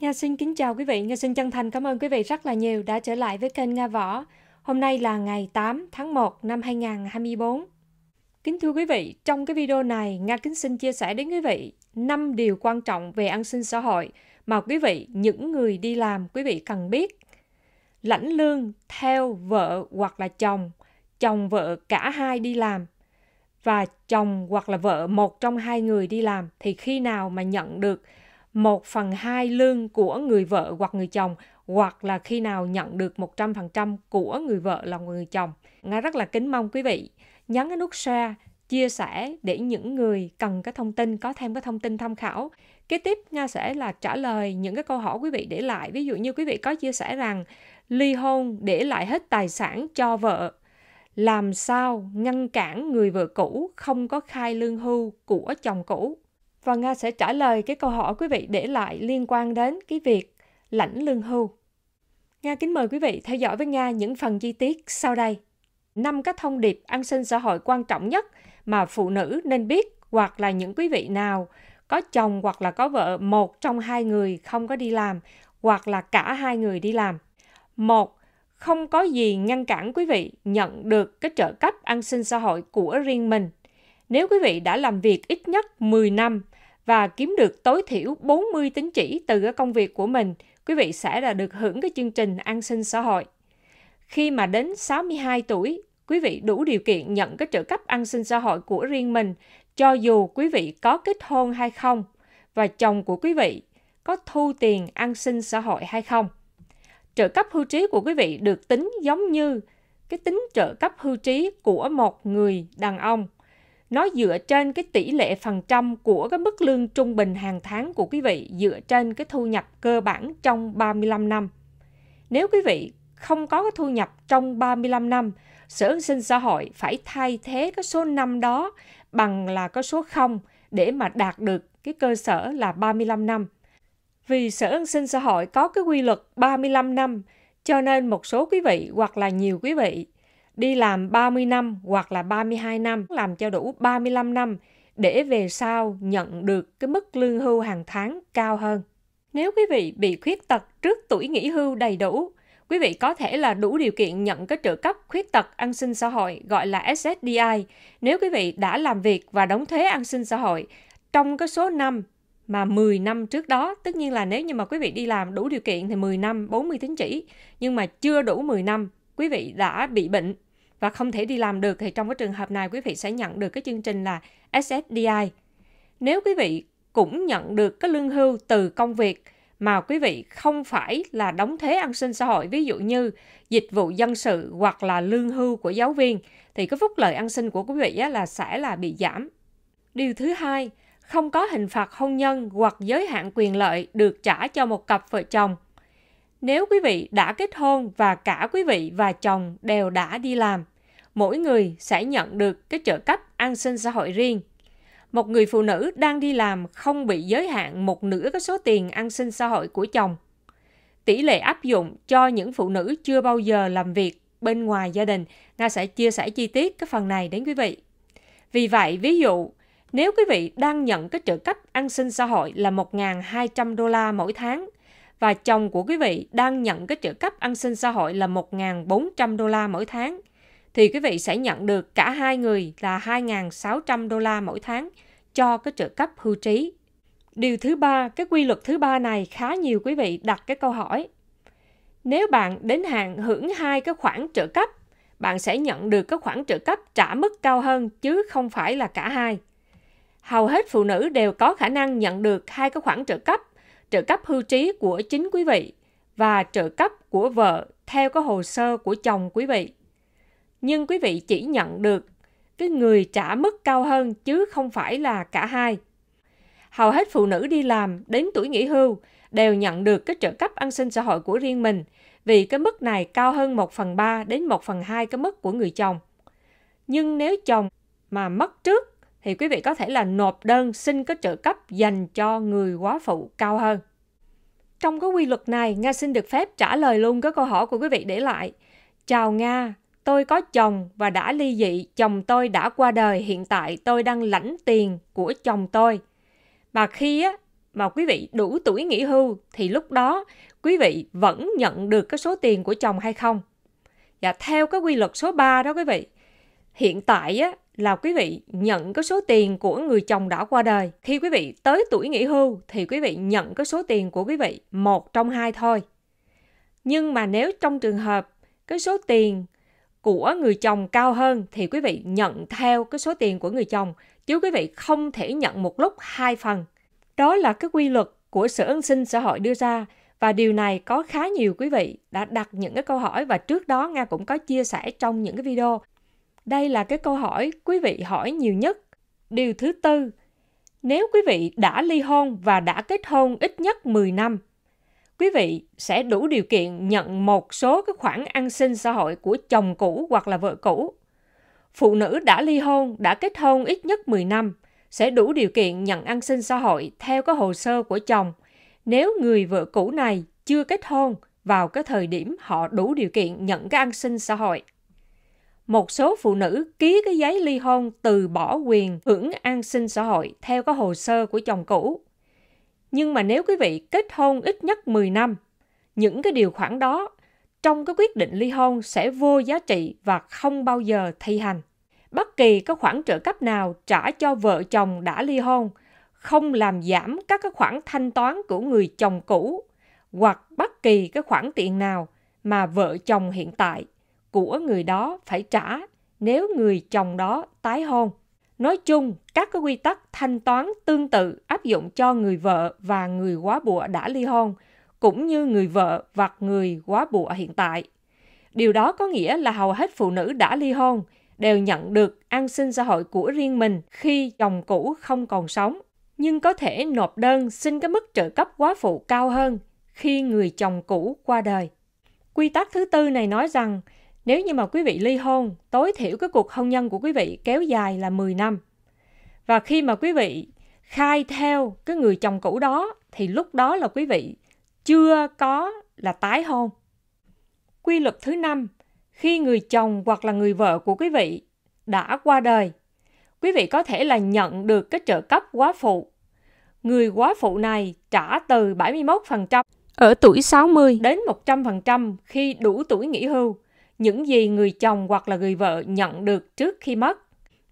Nga xin kính chào quý vị, Nga xin chân thành cảm ơn quý vị rất là nhiều đã trở lại với kênh Nga Võ. Hôm nay là ngày 8 tháng 1 năm 2024. Kính thưa quý vị, trong cái video này, Nga kính xin chia sẻ đến quý vị 5 điều quan trọng về an sinh xã hội mà quý vị, những người đi làm, quý vị cần biết. Lãnh lương theo vợ hoặc là chồng, chồng vợ cả hai đi làm và chồng hoặc là vợ một trong hai người đi làm thì khi nào mà nhận được 1 phần 2 lương của người vợ hoặc người chồng hoặc là khi nào nhận được 100% của người vợ là người chồng. Nga rất là kính mong quý vị nhấn cái nút share, chia sẻ để những người cần cái thông tin có thêm cái thông tin tham khảo. Kế tiếp Nga sẽ là trả lời những cái câu hỏi quý vị để lại. Ví dụ như quý vị có chia sẻ rằng ly hôn để lại hết tài sản cho vợ. Làm sao ngăn cản người vợ cũ không có khai lương hưu của chồng cũ? và Nga sẽ trả lời cái câu hỏi quý vị để lại liên quan đến cái việc lãnh lương hưu. Nga kính mời quý vị theo dõi với Nga những phần chi tiết sau đây. Năm các thông điệp an sinh xã hội quan trọng nhất mà phụ nữ nên biết hoặc là những quý vị nào có chồng hoặc là có vợ một trong hai người không có đi làm hoặc là cả hai người đi làm. Một, không có gì ngăn cản quý vị nhận được cái trợ cấp an sinh xã hội của riêng mình. Nếu quý vị đã làm việc ít nhất 10 năm và kiếm được tối thiểu 40 tín chỉ từ cái công việc của mình, quý vị sẽ là được hưởng cái chương trình an sinh xã hội. Khi mà đến 62 tuổi, quý vị đủ điều kiện nhận cái trợ cấp an sinh xã hội của riêng mình, cho dù quý vị có kết hôn hay không và chồng của quý vị có thu tiền an sinh xã hội hay không. Trợ cấp hưu trí của quý vị được tính giống như cái tính trợ cấp hưu trí của một người đàn ông nó dựa trên cái tỷ lệ phần trăm của cái mức lương trung bình hàng tháng của quý vị dựa trên cái thu nhập cơ bản trong 35 năm. Nếu quý vị không có cái thu nhập trong 35 năm, Sở An sinh xã hội phải thay thế cái số năm đó bằng là cái số 0 để mà đạt được cái cơ sở là 35 năm. Vì Sở An sinh xã hội có cái quy luật 35 năm, cho nên một số quý vị hoặc là nhiều quý vị đi làm 30 năm hoặc là 32 năm, làm cho đủ 35 năm để về sau nhận được cái mức lương hưu hàng tháng cao hơn. Nếu quý vị bị khuyết tật trước tuổi nghỉ hưu đầy đủ, quý vị có thể là đủ điều kiện nhận cái trợ cấp khuyết tật an sinh xã hội gọi là SSDI nếu quý vị đã làm việc và đóng thuế an sinh xã hội trong cái số năm mà 10 năm trước đó, tất nhiên là nếu như mà quý vị đi làm đủ điều kiện thì 10 năm 40 tín chỉ, nhưng mà chưa đủ 10 năm quý vị đã bị bệnh và không thể đi làm được thì trong cái trường hợp này quý vị sẽ nhận được cái chương trình là SSDI. Nếu quý vị cũng nhận được cái lương hưu từ công việc mà quý vị không phải là đóng thuế an sinh xã hội ví dụ như dịch vụ dân sự hoặc là lương hưu của giáo viên thì cái phúc lợi an sinh của quý vị là sẽ là bị giảm. Điều thứ hai, không có hình phạt hôn nhân hoặc giới hạn quyền lợi được trả cho một cặp vợ chồng nếu quý vị đã kết hôn và cả quý vị và chồng đều đã đi làm, mỗi người sẽ nhận được cái trợ cấp an sinh xã hội riêng. Một người phụ nữ đang đi làm không bị giới hạn một nửa cái số tiền an sinh xã hội của chồng. Tỷ lệ áp dụng cho những phụ nữ chưa bao giờ làm việc bên ngoài gia đình, Nga sẽ chia sẻ chi tiết cái phần này đến quý vị. Vì vậy, ví dụ, nếu quý vị đang nhận cái trợ cấp an sinh xã hội là 1.200 đô la mỗi tháng – và chồng của quý vị đang nhận cái trợ cấp an sinh xã hội là 1.400 đô la mỗi tháng, thì quý vị sẽ nhận được cả hai người là 2.600 đô la mỗi tháng cho cái trợ cấp hưu trí. Điều thứ ba, cái quy luật thứ ba này khá nhiều quý vị đặt cái câu hỏi. Nếu bạn đến hạn hưởng hai cái khoản trợ cấp, bạn sẽ nhận được cái khoản trợ cấp trả mức cao hơn chứ không phải là cả hai. Hầu hết phụ nữ đều có khả năng nhận được hai cái khoản trợ cấp trợ cấp hưu trí của chính quý vị và trợ cấp của vợ theo cái hồ sơ của chồng quý vị. Nhưng quý vị chỉ nhận được cái người trả mức cao hơn chứ không phải là cả hai. Hầu hết phụ nữ đi làm đến tuổi nghỉ hưu đều nhận được cái trợ cấp an sinh xã hội của riêng mình vì cái mức này cao hơn 1 phần 3 đến 1 phần 2 cái mức của người chồng. Nhưng nếu chồng mà mất trước thì quý vị có thể là nộp đơn xin cái trợ cấp dành cho người quá phụ cao hơn. Trong cái quy luật này, Nga xin được phép trả lời luôn cái câu hỏi của quý vị để lại. Chào Nga, tôi có chồng và đã ly dị, chồng tôi đã qua đời, hiện tại tôi đang lãnh tiền của chồng tôi. mà khi á, mà quý vị đủ tuổi nghỉ hưu thì lúc đó quý vị vẫn nhận được cái số tiền của chồng hay không? và dạ, theo cái quy luật số 3 đó quý vị hiện tại á, là quý vị nhận cái số tiền của người chồng đã qua đời. Khi quý vị tới tuổi nghỉ hưu thì quý vị nhận cái số tiền của quý vị một trong hai thôi. Nhưng mà nếu trong trường hợp cái số tiền của người chồng cao hơn thì quý vị nhận theo cái số tiền của người chồng chứ quý vị không thể nhận một lúc hai phần. Đó là cái quy luật của Sở An sinh xã hội đưa ra và điều này có khá nhiều quý vị đã đặt những cái câu hỏi và trước đó Nga cũng có chia sẻ trong những cái video đây là cái câu hỏi quý vị hỏi nhiều nhất. Điều thứ tư, nếu quý vị đã ly hôn và đã kết hôn ít nhất 10 năm, quý vị sẽ đủ điều kiện nhận một số cái khoản an sinh xã hội của chồng cũ hoặc là vợ cũ. Phụ nữ đã ly hôn, đã kết hôn ít nhất 10 năm sẽ đủ điều kiện nhận an sinh xã hội theo cái hồ sơ của chồng nếu người vợ cũ này chưa kết hôn vào cái thời điểm họ đủ điều kiện nhận cái an sinh xã hội một số phụ nữ ký cái giấy ly hôn từ bỏ quyền hưởng an sinh xã hội theo cái hồ sơ của chồng cũ. Nhưng mà nếu quý vị kết hôn ít nhất 10 năm, những cái điều khoản đó trong cái quyết định ly hôn sẽ vô giá trị và không bao giờ thi hành. Bất kỳ cái khoản trợ cấp nào trả cho vợ chồng đã ly hôn không làm giảm các cái khoản thanh toán của người chồng cũ hoặc bất kỳ cái khoản tiền nào mà vợ chồng hiện tại của người đó phải trả nếu người chồng đó tái hôn. Nói chung, các cái quy tắc thanh toán tương tự áp dụng cho người vợ và người quá bụa đã ly hôn, cũng như người vợ và người quá bụa hiện tại. Điều đó có nghĩa là hầu hết phụ nữ đã ly hôn đều nhận được an sinh xã hội của riêng mình khi chồng cũ không còn sống, nhưng có thể nộp đơn xin cái mức trợ cấp quá phụ cao hơn khi người chồng cũ qua đời. Quy tắc thứ tư này nói rằng nếu như mà quý vị ly hôn, tối thiểu cái cuộc hôn nhân của quý vị kéo dài là 10 năm. Và khi mà quý vị khai theo cái người chồng cũ đó thì lúc đó là quý vị chưa có là tái hôn. Quy luật thứ năm, khi người chồng hoặc là người vợ của quý vị đã qua đời, quý vị có thể là nhận được cái trợ cấp quá phụ. Người quá phụ này trả từ 71% ở tuổi 60 đến 100% khi đủ tuổi nghỉ hưu những gì người chồng hoặc là người vợ nhận được trước khi mất.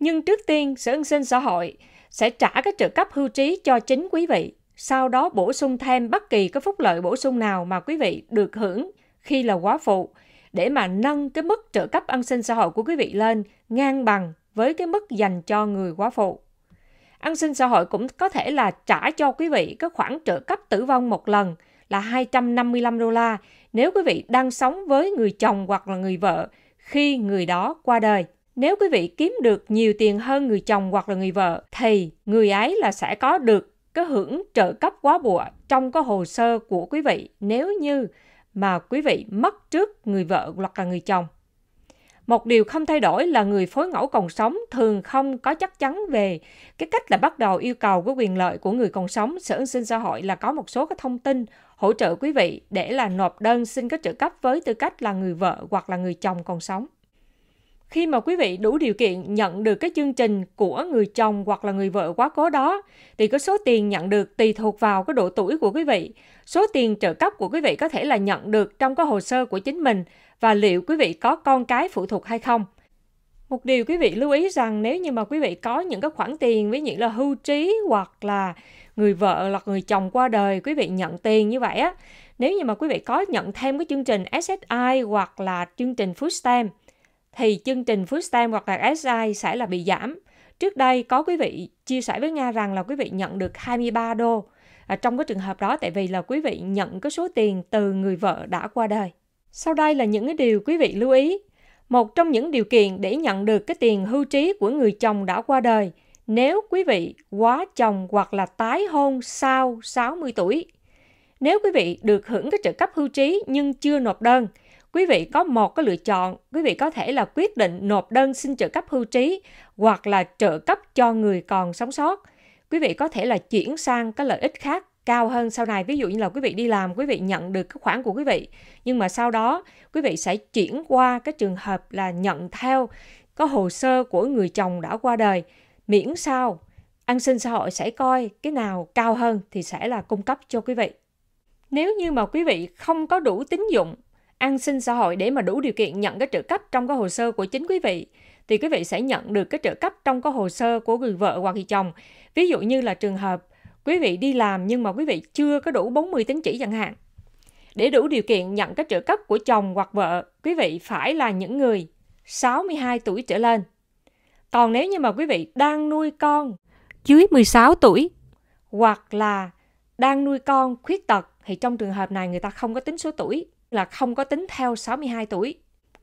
Nhưng trước tiên, Sở An sinh xã hội sẽ trả các trợ cấp hưu trí cho chính quý vị, sau đó bổ sung thêm bất kỳ cái phúc lợi bổ sung nào mà quý vị được hưởng khi là quá phụ để mà nâng cái mức trợ cấp an sinh xã hội của quý vị lên ngang bằng với cái mức dành cho người quá phụ. An sinh xã hội cũng có thể là trả cho quý vị cái khoản trợ cấp tử vong một lần là 255 đô la nếu quý vị đang sống với người chồng hoặc là người vợ khi người đó qua đời. Nếu quý vị kiếm được nhiều tiền hơn người chồng hoặc là người vợ thì người ấy là sẽ có được cái hưởng trợ cấp quá bụa trong cái hồ sơ của quý vị nếu như mà quý vị mất trước người vợ hoặc là người chồng. Một điều không thay đổi là người phối ngẫu còn sống thường không có chắc chắn về cái cách là bắt đầu yêu cầu cái quyền lợi của người còn sống. Sở sinh xã hội là có một số cái thông tin hỗ trợ quý vị để là nộp đơn xin có trợ cấp với tư cách là người vợ hoặc là người chồng còn sống. Khi mà quý vị đủ điều kiện nhận được cái chương trình của người chồng hoặc là người vợ quá cố đó, thì cái số tiền nhận được tùy thuộc vào cái độ tuổi của quý vị. Số tiền trợ cấp của quý vị có thể là nhận được trong cái hồ sơ của chính mình và liệu quý vị có con cái phụ thuộc hay không. Một điều quý vị lưu ý rằng nếu như mà quý vị có những cái khoản tiền với những là hưu trí hoặc là người vợ hoặc người chồng qua đời quý vị nhận tiền như vậy á nếu như mà quý vị có nhận thêm cái chương trình SSI hoặc là chương trình Food Stamp thì chương trình Food Stamp hoặc là SSI sẽ là bị giảm. Trước đây có quý vị chia sẻ với Nga rằng là quý vị nhận được 23 đô à, trong cái trường hợp đó tại vì là quý vị nhận cái số tiền từ người vợ đã qua đời. Sau đây là những cái điều quý vị lưu ý. Một trong những điều kiện để nhận được cái tiền hưu trí của người chồng đã qua đời – nếu quý vị quá chồng hoặc là tái hôn sau 60 tuổi. Nếu quý vị được hưởng cái trợ cấp hưu trí nhưng chưa nộp đơn, quý vị có một cái lựa chọn, quý vị có thể là quyết định nộp đơn xin trợ cấp hưu trí hoặc là trợ cấp cho người còn sống sót. Quý vị có thể là chuyển sang cái lợi ích khác cao hơn sau này ví dụ như là quý vị đi làm quý vị nhận được cái khoản của quý vị nhưng mà sau đó quý vị sẽ chuyển qua cái trường hợp là nhận theo có hồ sơ của người chồng đã qua đời miễn sao an sinh xã hội sẽ coi cái nào cao hơn thì sẽ là cung cấp cho quý vị. Nếu như mà quý vị không có đủ tín dụng an sinh xã hội để mà đủ điều kiện nhận cái trợ cấp trong cái hồ sơ của chính quý vị thì quý vị sẽ nhận được cái trợ cấp trong cái hồ sơ của người vợ hoặc người chồng. Ví dụ như là trường hợp quý vị đi làm nhưng mà quý vị chưa có đủ 40 tín chỉ chẳng hạn. Để đủ điều kiện nhận cái trợ cấp của chồng hoặc vợ, quý vị phải là những người 62 tuổi trở lên còn nếu như mà quý vị đang nuôi con dưới 16 tuổi hoặc là đang nuôi con khuyết tật thì trong trường hợp này người ta không có tính số tuổi là không có tính theo 62 tuổi.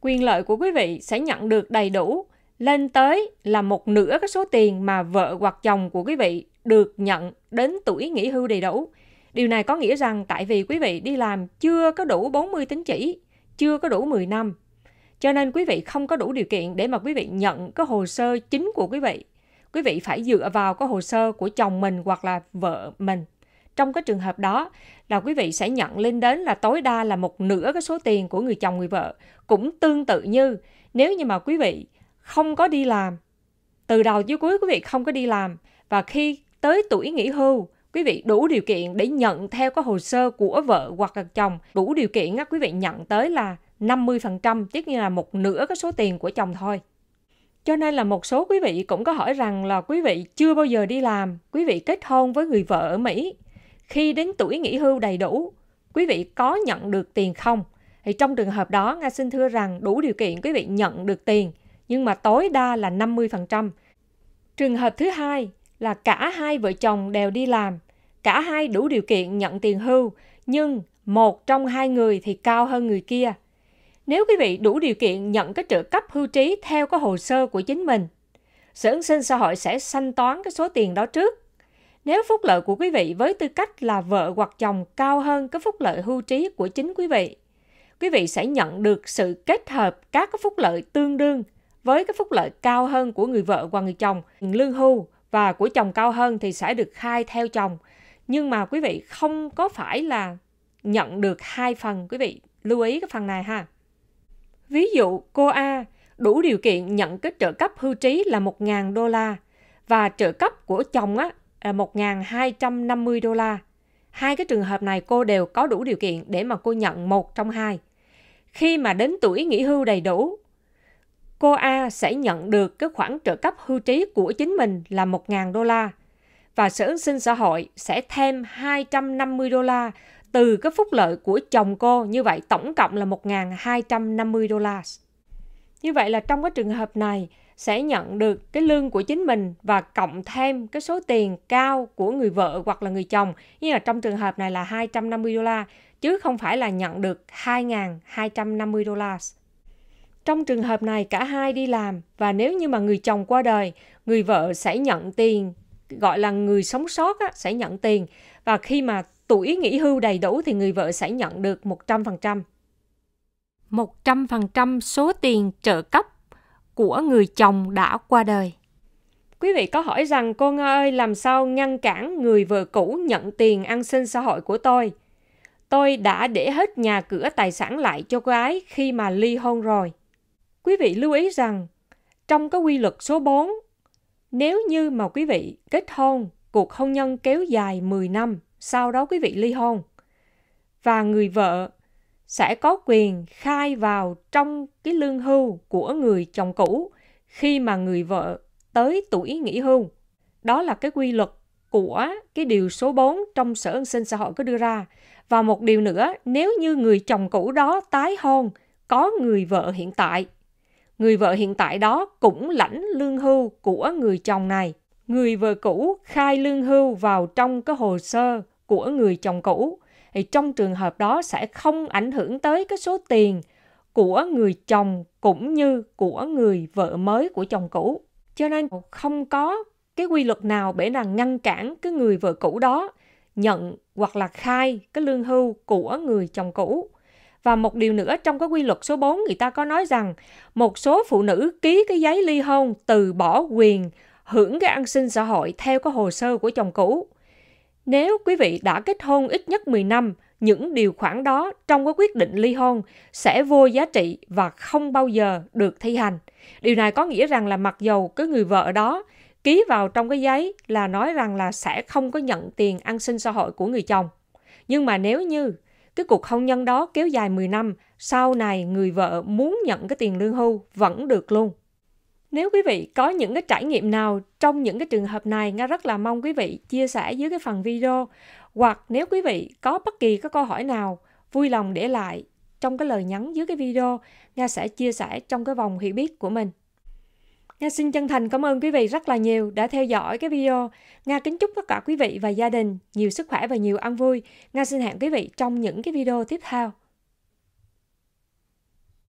Quyền lợi của quý vị sẽ nhận được đầy đủ lên tới là một nửa cái số tiền mà vợ hoặc chồng của quý vị được nhận đến tuổi nghỉ hưu đầy đủ. Điều này có nghĩa rằng tại vì quý vị đi làm chưa có đủ 40 tính chỉ, chưa có đủ 10 năm cho nên quý vị không có đủ điều kiện để mà quý vị nhận cái hồ sơ chính của quý vị. Quý vị phải dựa vào cái hồ sơ của chồng mình hoặc là vợ mình. Trong cái trường hợp đó là quý vị sẽ nhận lên đến là tối đa là một nửa cái số tiền của người chồng người vợ. Cũng tương tự như nếu như mà quý vị không có đi làm, từ đầu tới cuối quý vị không có đi làm và khi tới tuổi nghỉ hưu quý vị đủ điều kiện để nhận theo cái hồ sơ của vợ hoặc là chồng đủ điều kiện á quý vị nhận tới là 50%, tức như là một nửa cái số tiền của chồng thôi. Cho nên là một số quý vị cũng có hỏi rằng là quý vị chưa bao giờ đi làm, quý vị kết hôn với người vợ ở Mỹ. Khi đến tuổi nghỉ hưu đầy đủ, quý vị có nhận được tiền không? Thì trong trường hợp đó, Nga xin thưa rằng đủ điều kiện quý vị nhận được tiền, nhưng mà tối đa là 50%. Trường hợp thứ hai là cả hai vợ chồng đều đi làm, cả hai đủ điều kiện nhận tiền hưu, nhưng một trong hai người thì cao hơn người kia nếu quý vị đủ điều kiện nhận cái trợ cấp hưu trí theo cái hồ sơ của chính mình. Sở ứng sinh xã hội sẽ sanh toán cái số tiền đó trước. Nếu phúc lợi của quý vị với tư cách là vợ hoặc chồng cao hơn cái phúc lợi hưu trí của chính quý vị, quý vị sẽ nhận được sự kết hợp các cái phúc lợi tương đương với cái phúc lợi cao hơn của người vợ và người chồng, lương hưu và của chồng cao hơn thì sẽ được khai theo chồng. Nhưng mà quý vị không có phải là nhận được hai phần quý vị lưu ý cái phần này ha. Ví dụ, cô A đủ điều kiện nhận cái trợ cấp hưu trí là 1.000 đô la và trợ cấp của chồng á, là 1.250 đô la. Hai cái trường hợp này cô đều có đủ điều kiện để mà cô nhận một trong hai. Khi mà đến tuổi nghỉ hưu đầy đủ, cô A sẽ nhận được cái khoản trợ cấp hưu trí của chính mình là 1.000 đô la và Sở sinh xã hội sẽ thêm 250 đô la từ cái phúc lợi của chồng cô như vậy tổng cộng là 1.250 đô la. Như vậy là trong cái trường hợp này sẽ nhận được cái lương của chính mình và cộng thêm cái số tiền cao của người vợ hoặc là người chồng. Như là trong trường hợp này là 250 đô la chứ không phải là nhận được 2.250 đô la. Trong trường hợp này cả hai đi làm và nếu như mà người chồng qua đời, người vợ sẽ nhận tiền gọi là người sống sót á, sẽ nhận tiền và khi mà tuổi nghỉ hưu đầy đủ thì người vợ sẽ nhận được 100%. 100% số tiền trợ cấp của người chồng đã qua đời. Quý vị có hỏi rằng cô Nga ơi làm sao ngăn cản người vợ cũ nhận tiền an sinh xã hội của tôi? Tôi đã để hết nhà cửa tài sản lại cho cô ấy khi mà ly hôn rồi. Quý vị lưu ý rằng trong cái quy luật số 4, nếu như mà quý vị kết hôn, cuộc hôn nhân kéo dài 10 năm sau đó quý vị ly hôn. Và người vợ sẽ có quyền khai vào trong cái lương hưu của người chồng cũ khi mà người vợ tới tuổi nghỉ hưu. Đó là cái quy luật của cái điều số 4 trong Sở An sinh xã hội có đưa ra. Và một điều nữa, nếu như người chồng cũ đó tái hôn có người vợ hiện tại, người vợ hiện tại đó cũng lãnh lương hưu của người chồng này. Người vợ cũ khai lương hưu vào trong cái hồ sơ của người chồng cũ thì trong trường hợp đó sẽ không ảnh hưởng tới cái số tiền của người chồng cũng như của người vợ mới của chồng cũ. Cho nên không có cái quy luật nào để là ngăn cản cái người vợ cũ đó nhận hoặc là khai cái lương hưu của người chồng cũ. Và một điều nữa trong cái quy luật số 4 người ta có nói rằng một số phụ nữ ký cái giấy ly hôn từ bỏ quyền hưởng cái an sinh xã hội theo cái hồ sơ của chồng cũ. Nếu quý vị đã kết hôn ít nhất 10 năm, những điều khoản đó trong cái quyết định ly hôn sẽ vô giá trị và không bao giờ được thi hành. Điều này có nghĩa rằng là mặc dầu cái người vợ đó ký vào trong cái giấy là nói rằng là sẽ không có nhận tiền an sinh xã hội của người chồng. Nhưng mà nếu như cái cuộc hôn nhân đó kéo dài 10 năm, sau này người vợ muốn nhận cái tiền lương hưu vẫn được luôn. Nếu quý vị có những cái trải nghiệm nào trong những cái trường hợp này, Nga rất là mong quý vị chia sẻ dưới cái phần video. Hoặc nếu quý vị có bất kỳ các câu hỏi nào, vui lòng để lại trong cái lời nhắn dưới cái video, Nga sẽ chia sẻ trong cái vòng hiểu biết của mình. Nga xin chân thành cảm ơn quý vị rất là nhiều đã theo dõi cái video. Nga kính chúc tất cả quý vị và gia đình nhiều sức khỏe và nhiều ăn vui. Nga xin hẹn quý vị trong những cái video tiếp theo.